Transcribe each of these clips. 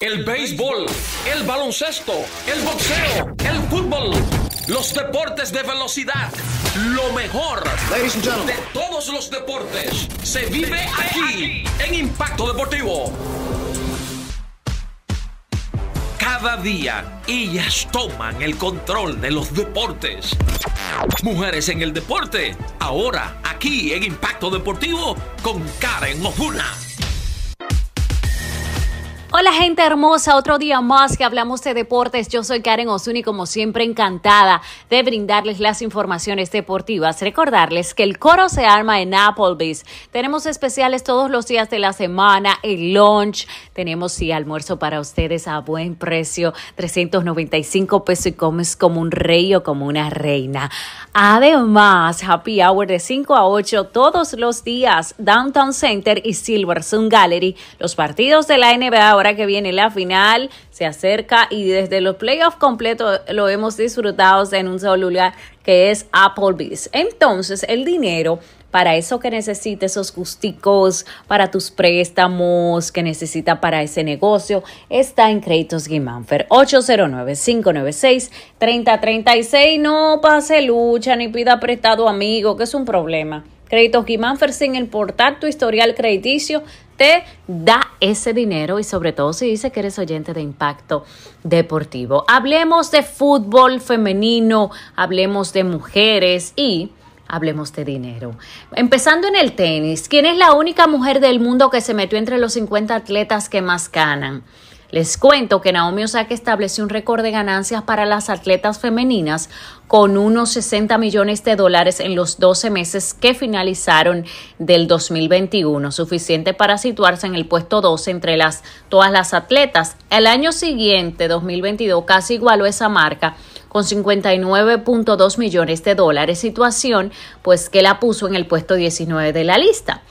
el béisbol, el baloncesto, el boxeo, el fútbol, los deportes de velocidad, lo mejor de todos los deportes se vive aquí en Impacto Deportivo. Cada día ellas toman el control de los deportes. Mujeres en el deporte, ahora aquí en Impacto Deportivo con Karen Ojuna. Hola gente hermosa, otro día más que hablamos de deportes. Yo soy Karen Ozuni como siempre encantada de brindarles las informaciones deportivas. Recordarles que el coro se arma en Applebee's. Tenemos especiales todos los días de la semana, el lunch, tenemos sí, almuerzo para ustedes a buen precio, 395 pesos y comes como un rey o como una reina. Además, happy hour de 5 a 8 todos los días, Downtown Center y Sun Gallery. Los partidos de la NBA ahora que viene la final, se acerca y desde los playoffs completos lo hemos disfrutado en un solo lugar que es Applebee's. Entonces, el dinero para eso que necesites, esos gusticos, para tus préstamos que necesita para ese negocio, está en Créditos Guimánfer. 809-596-3036. No pase lucha ni pida prestado amigo, que es un problema. Créditos Guimánfer sin importar tu historial crediticio te da ese dinero y sobre todo si dice que eres oyente de impacto deportivo. Hablemos de fútbol femenino, hablemos de mujeres y hablemos de dinero. Empezando en el tenis, ¿quién es la única mujer del mundo que se metió entre los 50 atletas que más ganan? Les cuento que Naomi Osaka estableció un récord de ganancias para las atletas femeninas con unos 60 millones de dólares en los 12 meses que finalizaron del 2021, suficiente para situarse en el puesto 12 entre las, todas las atletas. El año siguiente, 2022, casi igualó esa marca con 59.2 millones de dólares, situación pues que la puso en el puesto 19 de la lista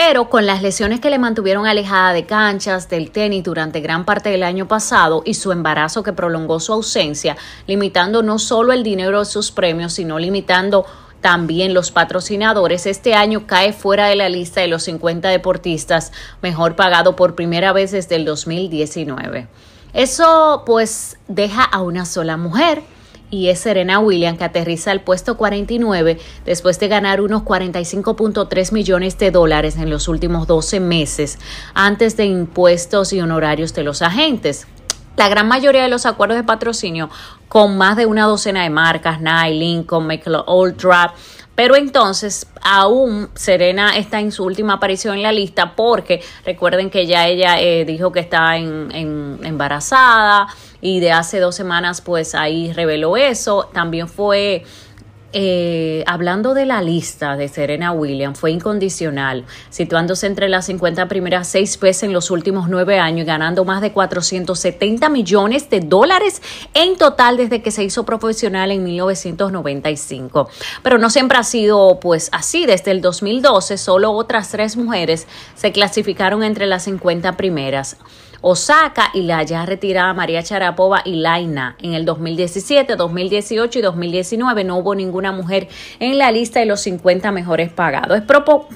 pero con las lesiones que le mantuvieron alejada de canchas, del tenis durante gran parte del año pasado y su embarazo que prolongó su ausencia, limitando no solo el dinero de sus premios, sino limitando también los patrocinadores. Este año cae fuera de la lista de los 50 deportistas mejor pagado por primera vez desde el 2019. Eso pues deja a una sola mujer y es Serena William que aterriza al puesto 49 después de ganar unos 45.3 millones de dólares en los últimos 12 meses antes de impuestos y honorarios de los agentes. La gran mayoría de los acuerdos de patrocinio con más de una docena de marcas, Nike, Lincoln, McLaren, Old pero entonces aún Serena está en su última aparición en la lista porque recuerden que ya ella eh, dijo que está en, en, embarazada, y de hace dos semanas pues ahí reveló eso. También fue... Eh, hablando de la lista de Serena Williams, fue incondicional, situándose entre las 50 primeras seis veces en los últimos nueve años y ganando más de 470 millones de dólares en total desde que se hizo profesional en 1995. Pero no siempre ha sido pues así. Desde el 2012, solo otras tres mujeres se clasificaron entre las 50 primeras. Osaka y la ya retirada María Charapova y Laina. En el 2017, 2018 y 2019 no hubo ninguna mujer en la lista de los 50 mejores pagados. Es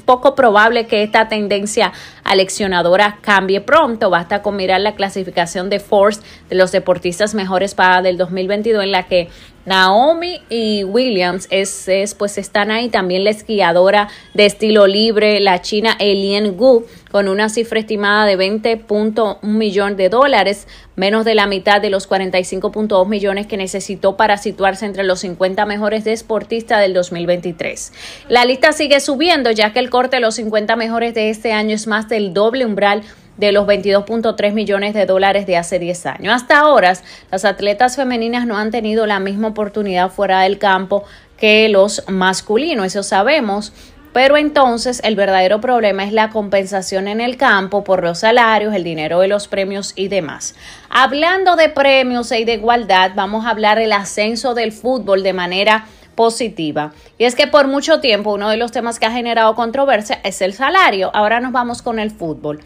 poco probable que esta tendencia aleccionadora cambie pronto. Basta con mirar la clasificación de Force de los deportistas mejores pagados del 2022 en la que Naomi y Williams es, pues están ahí también la esquiadora de estilo libre, la china Elian Gu, con una cifra estimada de 20.1 millones de dólares, menos de la mitad de los 45.2 millones que necesitó para situarse entre los 50 mejores deportistas del 2023. La lista sigue subiendo ya que el corte de los 50 mejores de este año es más del doble umbral de los 22.3 millones de dólares de hace 10 años. Hasta ahora, las atletas femeninas no han tenido la misma oportunidad fuera del campo que los masculinos, eso sabemos. Pero entonces el verdadero problema es la compensación en el campo por los salarios, el dinero de los premios y demás. Hablando de premios y e de igualdad, vamos a hablar del ascenso del fútbol de manera positiva. Y es que por mucho tiempo uno de los temas que ha generado controversia es el salario. Ahora nos vamos con el fútbol.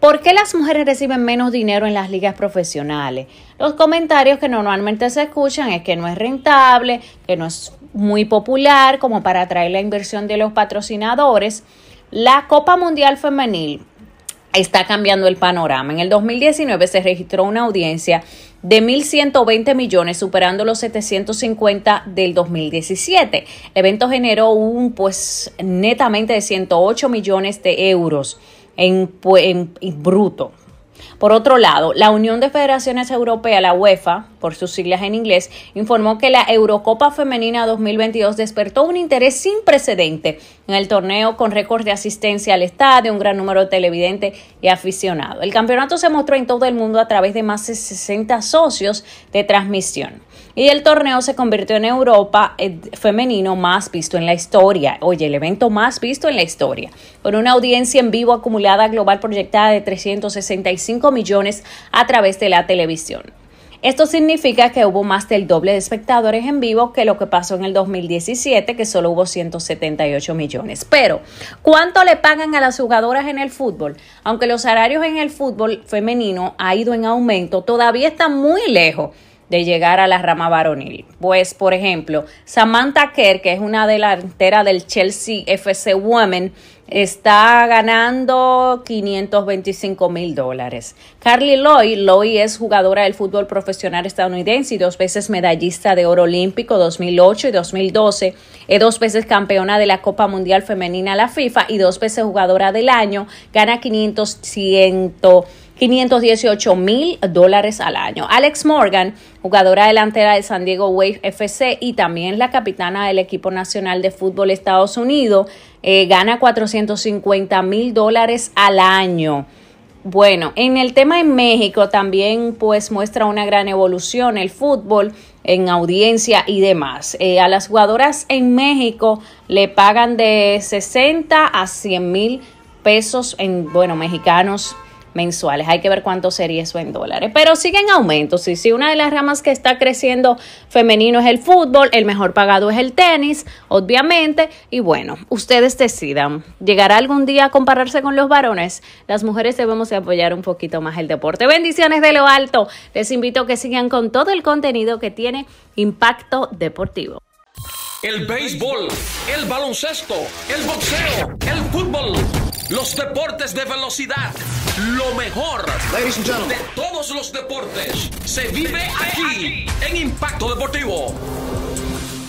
¿Por qué las mujeres reciben menos dinero en las ligas profesionales? Los comentarios que normalmente se escuchan es que no es rentable, que no es muy popular como para atraer la inversión de los patrocinadores. La Copa Mundial Femenil está cambiando el panorama. En el 2019 se registró una audiencia de 1.120 millones, superando los 750 del 2017. El evento generó un pues netamente de 108 millones de euros en, bruto. Por otro lado, la Unión de Federaciones Europeas, la UEFA, por sus siglas en inglés, informó que la Eurocopa Femenina 2022 despertó un interés sin precedente en el torneo con récord de asistencia al estadio, un gran número de televidentes y aficionados. El campeonato se mostró en todo el mundo a través de más de 60 socios de transmisión y el torneo se convirtió en Europa eh, femenino más visto en la historia. Oye, el evento más visto en la historia, con una audiencia en vivo acumulada global proyectada de 365 millones a través de la televisión. Esto significa que hubo más del doble de espectadores en vivo que lo que pasó en el 2017, que solo hubo 178 millones. Pero, ¿cuánto le pagan a las jugadoras en el fútbol? Aunque los salarios en el fútbol femenino ha ido en aumento, todavía está muy lejos de llegar a la rama varonil. Pues, por ejemplo, Samantha Kerr, que es una delantera del Chelsea FC Women, está ganando 525 mil dólares. Carly Lloyd, Lloyd es jugadora del fútbol profesional estadounidense y dos veces medallista de oro olímpico 2008 y 2012, es dos veces campeona de la Copa Mundial Femenina la FIFA y dos veces jugadora del año, gana 500 518 mil dólares al año. Alex Morgan, jugadora delantera de San Diego Wave FC y también la capitana del equipo nacional de fútbol de Estados Unidos, eh, gana 450 mil dólares al año. Bueno, en el tema en México también pues muestra una gran evolución el fútbol en audiencia y demás. Eh, a las jugadoras en México le pagan de 60 a 100 mil pesos en, bueno, mexicanos mensuales. Hay que ver cuánto sería eso en dólares. Pero siguen en aumento. si una de las ramas que está creciendo femenino es el fútbol, el mejor pagado es el tenis, obviamente. Y bueno, ustedes decidan. ¿Llegará algún día a compararse con los varones? Las mujeres debemos apoyar un poquito más el deporte. Bendiciones de lo alto. Les invito a que sigan con todo el contenido que tiene Impacto Deportivo. El béisbol, el baloncesto, el boxeo, el fútbol, los deportes de velocidad lo mejor de todos los deportes se vive aquí en Impacto Deportivo.